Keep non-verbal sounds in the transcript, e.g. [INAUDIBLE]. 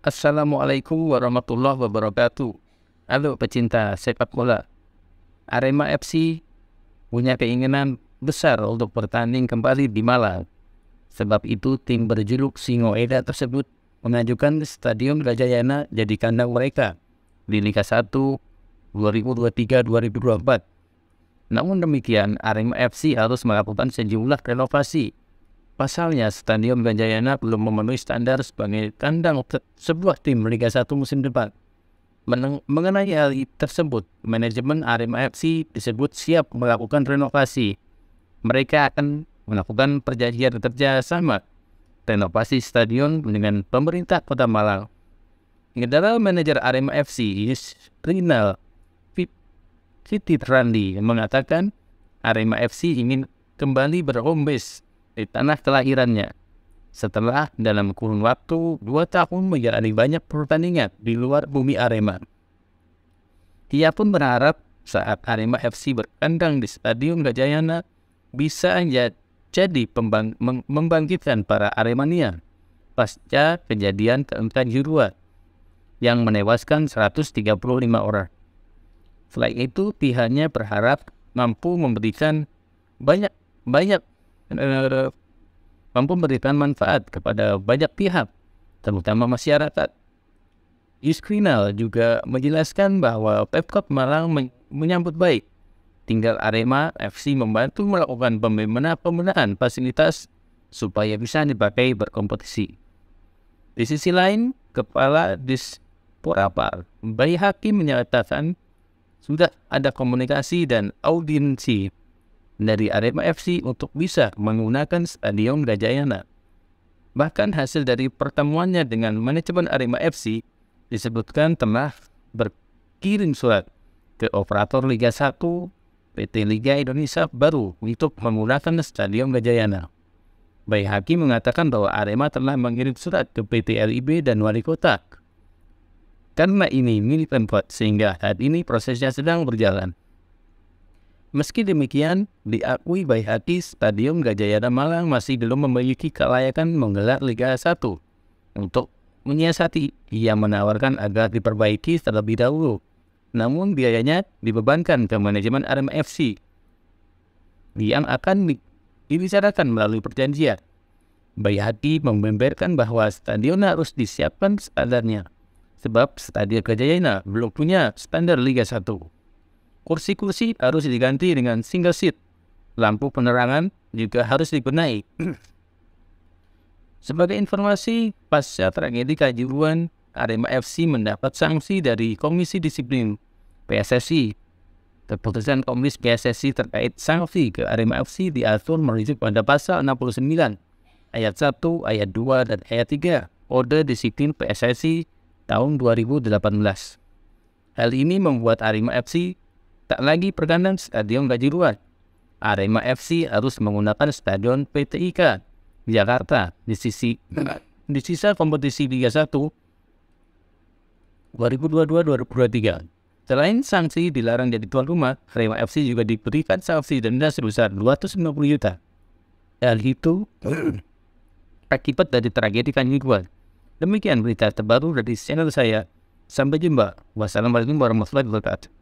Assalamualaikum warahmatullahi wabarakatuh. Halo pecinta sepak bola. Arema FC punya keinginan besar untuk bertanding kembali di Malang. Sebab itu tim berjuluk Singoeda tersebut mengajukan Stadion Gajayana jadi kandang mereka di Liga 1 2023-2024. Namun demikian, Arema FC harus melakukan sejumlah renovasi Pasalnya, Stadion Gajayana belum memenuhi standar sebagai kandang sebuah tim Liga 1 musim depan. Meneng mengenai hal tersebut, manajemen Arema FC disebut siap melakukan renovasi. Mereka akan melakukan perjanjian kerja sama renovasi stadion dengan pemerintah Kota Malang. General manajer Arema FC, Rinal Siti Randi mengatakan Arema FC ingin kembali berhome di tanah kelahirannya. Setelah dalam kurun waktu dua tahun menjalani banyak pertandingan di luar bumi Arema. Ia pun berharap saat Arema FC berkandang di Stadion Gajayana bisa jadi pembang membangkitkan para Aremania pasca kejadian keempat juruan yang menewaskan 135 orang. Selain itu, pihaknya berharap mampu memberikan banyak banyak mampu memberikan manfaat kepada banyak pihak, terutama masyarakat. Yuskrinal juga menjelaskan bahwa Pepkop Malang men menyambut baik tinggal Arema FC membantu melakukan pembenahan fasilitas supaya bisa dipakai berkompetisi. Di sisi lain, Kepala Disporapar Bayi Hakim menyatakan sudah ada komunikasi dan audiensi dari Arema FC untuk bisa menggunakan Stadion Gajayana. Bahkan hasil dari pertemuannya dengan manajemen Arema FC disebutkan telah berkirim surat ke operator Liga 1 PT Liga Indonesia baru untuk menggunakan Stadion Gajayana. Bayi Haki mengatakan bahwa Arema telah mengirim surat ke PT LIB dan Wali Kota. Karena ini milik Pemkot, sehingga saat ini prosesnya sedang berjalan. Meski demikian, diakui baik hati Stadium Gajayana Malang masih belum memiliki kelayakan menggelar Liga 1. Untuk menyiasati, ia menawarkan agar diperbaiki terlebih dahulu. Namun biayanya dibebankan ke manajemen RMFC yang akan dibicarakan melalui perjanjian. Bayati membeberkan bahwa stadion harus disiapkan standarnya, sebab Stadion Gajayana belum punya standar Liga 1. Kursi-kursi harus diganti dengan single seat. Lampu penerangan juga harus dibenahi. [CLEARS THROAT] Sebagai informasi, pasca tragedi kajiruan, Arema FC mendapat sanksi dari Komisi Disiplin PSSI. Keputusan Komisi PSSI terkait sanksi ke Arema FC diatur merujuk pada pasal 69 ayat 1, ayat 2, dan ayat 3 Kode Disiplin PSSI tahun 2018. Hal ini membuat Arema FC tak lagi perkandang Stadion gaji luar. Arema FC harus menggunakan Stadion PTIK Jakarta di sisi di sisa kompetisi Liga 1 2022-2023. Selain sanksi dilarang jadi tuan rumah, Arema FC juga diberikan sanksi denda sebesar 250 juta. Hal itu akibat dari tragedi Kanjuruhan. Demikian berita terbaru dari channel saya. Sampai jumpa. Wassalamualaikum warahmatullahi wabarakatuh.